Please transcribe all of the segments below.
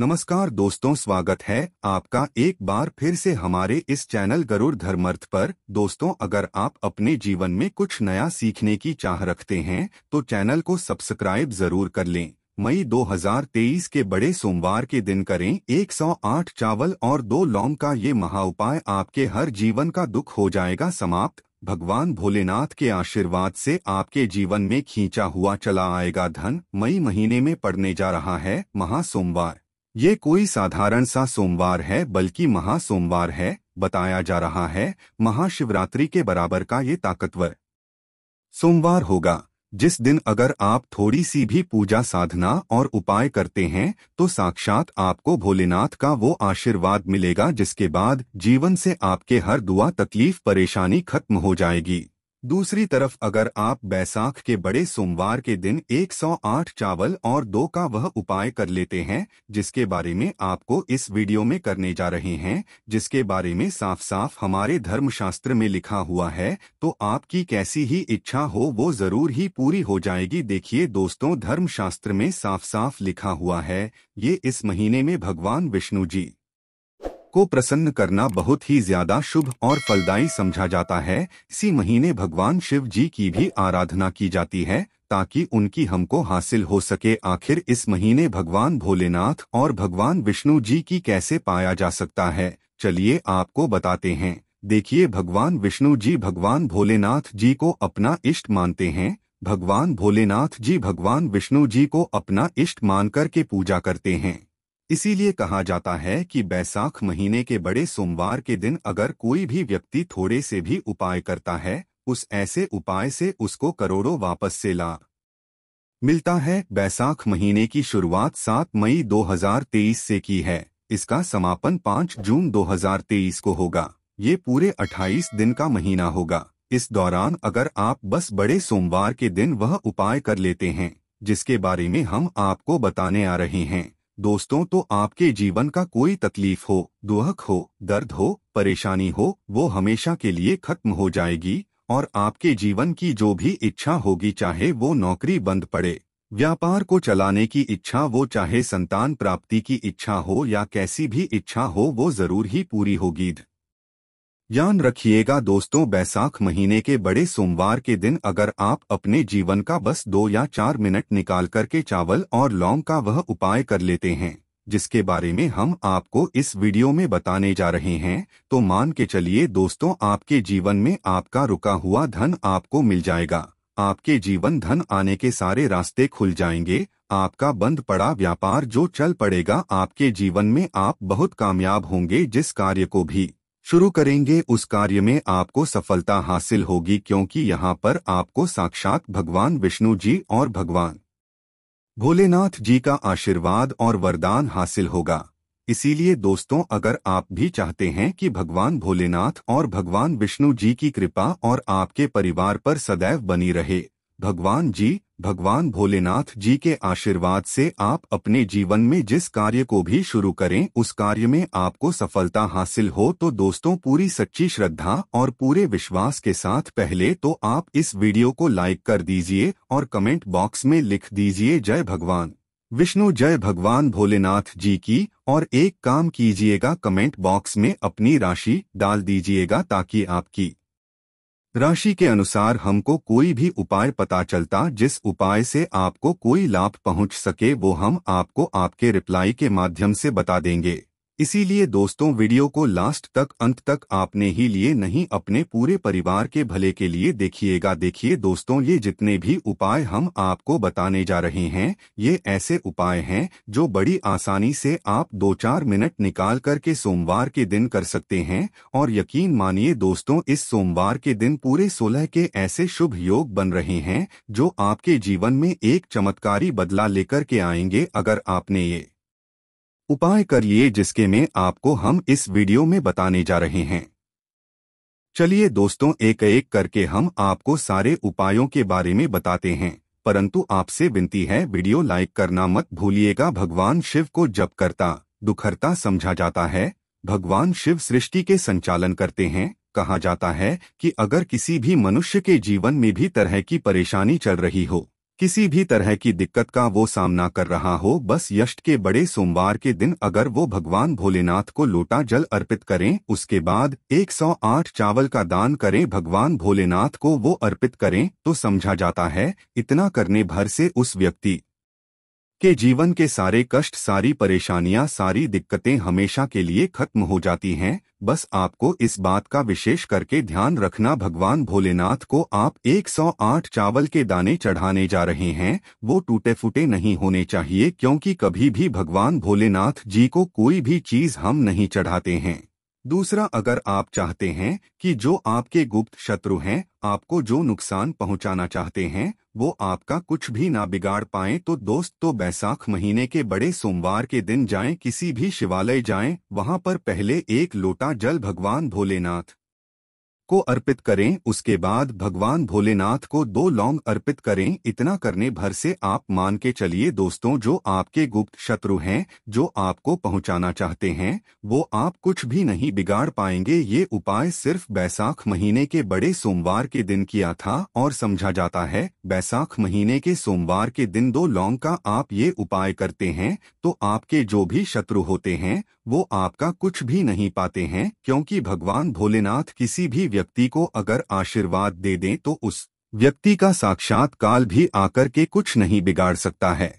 नमस्कार दोस्तों स्वागत है आपका एक बार फिर से हमारे इस चैनल गरुड़ धर्मर्थ पर दोस्तों अगर आप अपने जीवन में कुछ नया सीखने की चाह रखते हैं तो चैनल को सब्सक्राइब जरूर कर लें मई 2023 के बड़े सोमवार के दिन करें 108 चावल और दो लौंग का ये महा उपाय आपके हर जीवन का दुख हो जाएगा समाप्त भगवान भोलेनाथ के आशीर्वाद से आपके जीवन में खींचा हुआ चला आएगा धन मई महीने में पड़ने जा रहा है महा सोमवार ये कोई साधारण सा सोमवार है बल्कि महासोमवार है बताया जा रहा है महाशिवरात्रि के बराबर का ये ताकतवर सोमवार होगा जिस दिन अगर आप थोड़ी सी भी पूजा साधना और उपाय करते हैं तो साक्षात आपको भोलेनाथ का वो आशीर्वाद मिलेगा जिसके बाद जीवन से आपके हर दुआ तकलीफ परेशानी खत्म हो जाएगी दूसरी तरफ अगर आप बैसाख के बड़े सोमवार के दिन 108 चावल और दो का वह उपाय कर लेते हैं जिसके बारे में आपको इस वीडियो में करने जा रहे हैं जिसके बारे में साफ साफ हमारे धर्मशास्त्र में लिखा हुआ है तो आपकी कैसी ही इच्छा हो वो जरूर ही पूरी हो जाएगी देखिए दोस्तों धर्मशास्त्र में साफ साफ लिखा हुआ है ये इस महीने में भगवान विष्णु जी को प्रसन्न करना बहुत ही ज्यादा शुभ और फलदायी समझा जाता है इसी महीने भगवान शिव जी की भी आराधना की जाती है ताकि उनकी हमको हासिल हो सके आखिर इस महीने भगवान भोलेनाथ और भगवान विष्णु जी की कैसे पाया जा सकता है चलिए आपको बताते हैं देखिए भगवान विष्णु जी भगवान भोलेनाथ जी को अपना इष्ट मानते हैं भगवान भोलेनाथ जी भगवान विष्णु जी को अपना इष्ट मानकर के पूजा करते हैं इसीलिए कहा जाता है कि बैसाख महीने के बड़े सोमवार के दिन अगर कोई भी व्यक्ति थोड़े से भी उपाय करता है उस ऐसे उपाय से उसको करोड़ों वापस से ला मिलता है बैसाख महीने की शुरुआत 7 मई 2023 से की है इसका समापन 5 जून 2023 को होगा ये पूरे 28 दिन का महीना होगा इस दौरान अगर आप बस बड़े सोमवार के दिन वह उपाय कर लेते हैं जिसके बारे में हम आपको बताने आ रहे हैं दोस्तों तो आपके जीवन का कोई तकलीफ हो दुहक हो दर्द हो परेशानी हो वो हमेशा के लिए खत्म हो जाएगी और आपके जीवन की जो भी इच्छा होगी चाहे वो नौकरी बंद पड़े व्यापार को चलाने की इच्छा वो चाहे संतान प्राप्ति की इच्छा हो या कैसी भी इच्छा हो वो जरूर ही पूरी होगी ज्ञान रखिएगा दोस्तों बैसाख महीने के बड़े सोमवार के दिन अगर आप अपने जीवन का बस दो या चार मिनट निकाल करके चावल और लौंग का वह उपाय कर लेते हैं जिसके बारे में हम आपको इस वीडियो में बताने जा रहे हैं तो मान के चलिए दोस्तों आपके जीवन में आपका रुका हुआ धन आपको मिल जाएगा आपके जीवन धन आने के सारे रास्ते खुल जाएंगे आपका बंद पड़ा व्यापार जो चल पड़ेगा आपके जीवन में आप बहुत कामयाब होंगे जिस कार्य को भी शुरू करेंगे उस कार्य में आपको सफलता हासिल होगी क्योंकि यहाँ पर आपको साक्षात भगवान विष्णु जी और भगवान भोलेनाथ जी का आशीर्वाद और वरदान हासिल होगा इसीलिए दोस्तों अगर आप भी चाहते हैं कि भगवान भोलेनाथ और भगवान विष्णु जी की कृपा और आपके परिवार पर सदैव बनी रहे भगवान जी भगवान भोलेनाथ जी के आशीर्वाद से आप अपने जीवन में जिस कार्य को भी शुरू करें उस कार्य में आपको सफलता हासिल हो तो दोस्तों पूरी सच्ची श्रद्धा और पूरे विश्वास के साथ पहले तो आप इस वीडियो को लाइक कर दीजिए और कमेंट बॉक्स में लिख दीजिए जय भगवान विष्णु जय भगवान भोलेनाथ जी की और एक काम कीजिएगा कमेंट बॉक्स में अपनी राशि डाल दीजिएगा ताकि आपकी राशि के अनुसार हमको कोई भी उपाय पता चलता जिस उपाय से आपको कोई लाभ पहुंच सके वो हम आपको आपके रिप्लाई के माध्यम से बता देंगे इसीलिए दोस्तों वीडियो को लास्ट तक अंत तक आपने ही लिए नहीं अपने पूरे परिवार के भले के लिए देखिएगा देखिए दोस्तों ये जितने भी उपाय हम आपको बताने जा रहे हैं ये ऐसे उपाय हैं जो बड़ी आसानी से आप दो चार मिनट निकाल करके सोमवार के दिन कर सकते हैं और यकीन मानिए दोस्तों इस सोमवार के दिन पूरे सोलह के ऐसे शुभ योग बन रहे हैं जो आपके जीवन में एक चमत्कारी बदला लेकर के आएंगे अगर आपने ये उपाय करिए जिसके में आपको हम इस वीडियो में बताने जा रहे हैं चलिए दोस्तों एक एक करके हम आपको सारे उपायों के बारे में बताते हैं परंतु आपसे विनती है वीडियो लाइक करना मत भूलिएगा भगवान शिव को जब करता दुखरता समझा जाता है भगवान शिव सृष्टि के संचालन करते हैं कहा जाता है कि अगर किसी भी मनुष्य के जीवन में भी तरह की परेशानी चल रही हो किसी भी तरह की दिक्कत का वो सामना कर रहा हो बस यष्ट के बड़े सोमवार के दिन अगर वो भगवान भोलेनाथ को लोटा जल अर्पित करें उसके बाद 108 चावल का दान करें भगवान भोलेनाथ को वो अर्पित करें तो समझा जाता है इतना करने भर से उस व्यक्ति कि जीवन के सारे कष्ट सारी परेशानियां सारी दिक्कतें हमेशा के लिए खत्म हो जाती हैं बस आपको इस बात का विशेष करके ध्यान रखना भगवान भोलेनाथ को आप 108 चावल के दाने चढ़ाने जा रहे हैं वो टूटे फूटे नहीं होने चाहिए क्योंकि कभी भी भगवान भोलेनाथ जी को कोई भी चीज हम नहीं चढ़ाते हैं दूसरा अगर आप चाहते हैं कि जो आपके गुप्त शत्रु हैं आपको जो नुकसान पहुंचाना चाहते हैं वो आपका कुछ भी ना बिगाड़ पाए तो दोस्त तो बैसाख महीने के बड़े सोमवार के दिन जाएं किसी भी शिवालय जाएं वहां पर पहले एक लोटा जल भगवान भोलेनाथ को अर्पित करें उसके बाद भगवान भोलेनाथ को दो लौंग अर्पित करें इतना करने भर से आप मान के चलिए दोस्तों जो आपके गुप्त शत्रु हैं जो आपको पहुंचाना चाहते हैं वो आप कुछ भी नहीं बिगाड़ पाएंगे ये उपाय सिर्फ बैसाख महीने के बड़े सोमवार के दिन किया था और समझा जाता है बैसाख महीने के सोमवार के दिन दो लौंग का आप ये उपाय करते हैं तो आपके जो भी शत्रु होते हैं वो आपका कुछ भी नहीं पाते हैं क्योंकि भगवान भोलेनाथ किसी भी व्यक्ति को अगर आशीर्वाद दे दें तो उस व्यक्ति का साक्षात काल भी आकर के कुछ नहीं बिगाड़ सकता है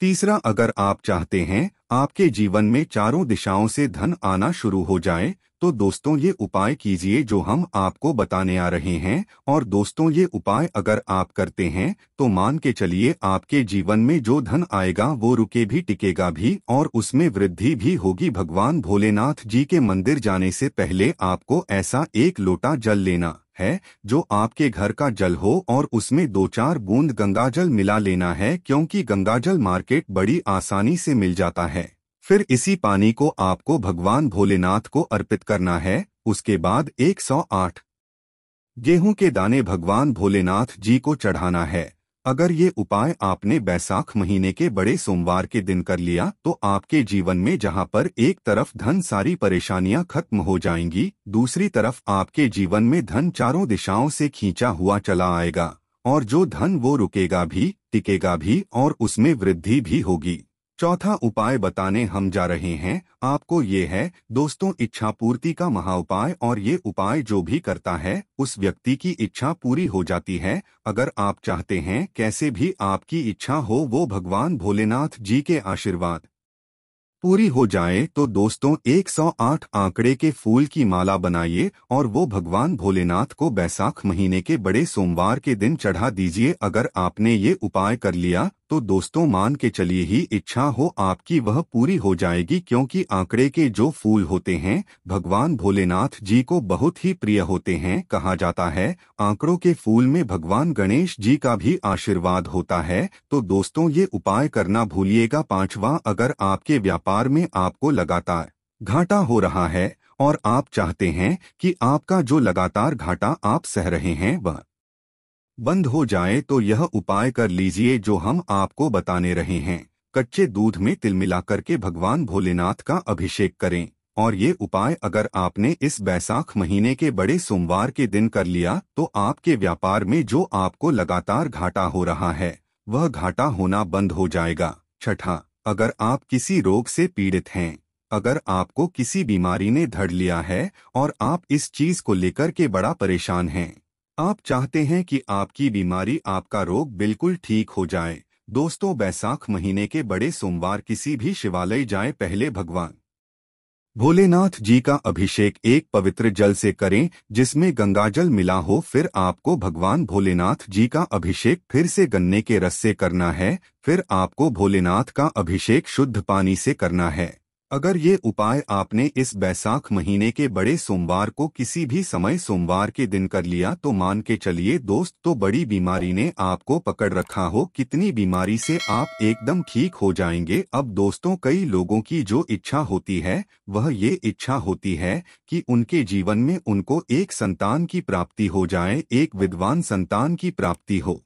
तीसरा अगर आप चाहते हैं आपके जीवन में चारों दिशाओं से धन आना शुरू हो जाए तो दोस्तों ये उपाय कीजिए जो हम आपको बताने आ रहे हैं और दोस्तों ये उपाय अगर आप करते हैं तो मान के चलिए आपके जीवन में जो धन आएगा वो रुके भी टिकेगा भी और उसमें वृद्धि भी होगी भगवान भोलेनाथ जी के मंदिर जाने से पहले आपको ऐसा एक लोटा जल लेना है जो आपके घर का जल हो और उसमें दो चार बूंद गंगाजल मिला लेना है क्योंकि गंगाजल मार्केट बड़ी आसानी से मिल जाता है फिर इसी पानी को आपको भगवान भोलेनाथ को अर्पित करना है उसके बाद 108 गेहूं के दाने भगवान भोलेनाथ जी को चढ़ाना है अगर ये उपाय आपने बैसाख महीने के बड़े सोमवार के दिन कर लिया तो आपके जीवन में जहाँ पर एक तरफ धन सारी परेशानियां खत्म हो जाएंगी दूसरी तरफ आपके जीवन में धन चारों दिशाओं से खींचा हुआ चला आएगा और जो धन वो रुकेगा भी टिकेगा भी और उसमें वृद्धि भी होगी चौथा उपाय बताने हम जा रहे हैं आपको ये है दोस्तों इच्छा पूर्ति का महा उपाय और ये उपाय जो भी करता है उस व्यक्ति की इच्छा पूरी हो जाती है अगर आप चाहते हैं कैसे भी आपकी इच्छा हो वो भगवान भोलेनाथ जी के आशीर्वाद पूरी हो जाए तो दोस्तों 108 आंकड़े के फूल की माला बनाइए और वो भगवान भोलेनाथ को बैसाख महीने के बड़े सोमवार के दिन चढ़ा दीजिए अगर आपने ये उपाय कर लिया तो दोस्तों मान के चलिए ही इच्छा हो आपकी वह पूरी हो जाएगी क्योंकि आंकड़े के जो फूल होते हैं भगवान भोलेनाथ जी को बहुत ही प्रिय होते हैं कहा जाता है आंकड़ों के फूल में भगवान गणेश जी का भी आशीर्वाद होता है तो दोस्तों ये उपाय करना भूलिएगा पांचवा अगर आपके व्यापार में आपको लगातार घाटा हो रहा है और आप चाहते हैं कि आपका जो लगातार घाटा आप सह रहे हैं वह बंद हो जाए तो यह उपाय कर लीजिए जो हम आपको बताने रहे हैं कच्चे दूध में तिल मिला करके भगवान भोलेनाथ का अभिषेक करें और ये उपाय अगर आपने इस बैसाख महीने के बड़े सोमवार के दिन कर लिया तो आपके व्यापार में जो आपको लगातार घाटा हो रहा है वह घाटा होना बंद हो जाएगा छठा अगर आप किसी रोग से पीड़ित हैं अगर आपको किसी बीमारी ने धड़ लिया है और आप इस चीज को लेकर के बड़ा परेशान हैं आप चाहते हैं कि आपकी बीमारी आपका रोग बिल्कुल ठीक हो जाए दोस्तों बैसाख महीने के बड़े सोमवार किसी भी शिवालय जाए पहले भगवान भोलेनाथ जी का अभिषेक एक पवित्र जल से करें जिसमें गंगाजल मिला हो फिर आपको भगवान भोलेनाथ जी का अभिषेक फिर से गन्ने के रस से करना है फिर आपको भोलेनाथ का अभिषेक शुद्ध पानी से करना है अगर ये उपाय आपने इस बैसाख महीने के बड़े सोमवार को किसी भी समय सोमवार के दिन कर लिया तो मान के चलिए दोस्त तो बड़ी बीमारी ने आपको पकड़ रखा हो कितनी बीमारी से आप एकदम ठीक हो जाएंगे अब दोस्तों कई लोगों की जो इच्छा होती है वह ये इच्छा होती है कि उनके जीवन में उनको एक संतान की प्राप्ति हो जाए एक विद्वान संतान की प्राप्ति हो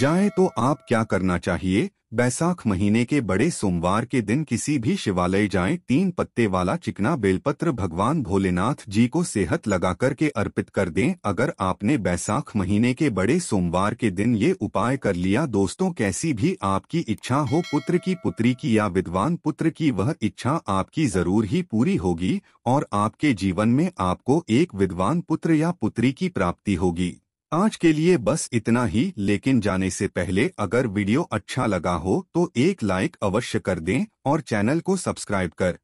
जाए तो आप क्या करना चाहिए बैसाख महीने के बड़े सोमवार के दिन किसी भी शिवालय जाएं तीन पत्ते वाला चिकना बेलपत्र भगवान भोलेनाथ जी को सेहत लगाकर के अर्पित कर दें अगर आपने बैसाख महीने के बड़े सोमवार के दिन ये उपाय कर लिया दोस्तों कैसी भी आपकी इच्छा हो पुत्र की पुत्री की या विद्वान पुत्र की वह इच्छा आपकी जरूर ही पूरी होगी और आपके जीवन में आपको एक विद्वान पुत्र या पुत्री की प्राप्ति होगी आज के लिए बस इतना ही लेकिन जाने से पहले अगर वीडियो अच्छा लगा हो तो एक लाइक अवश्य कर दें और चैनल को सब्सक्राइब कर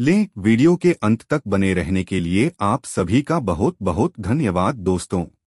लें वीडियो के अंत तक बने रहने के लिए आप सभी का बहुत बहुत धन्यवाद दोस्तों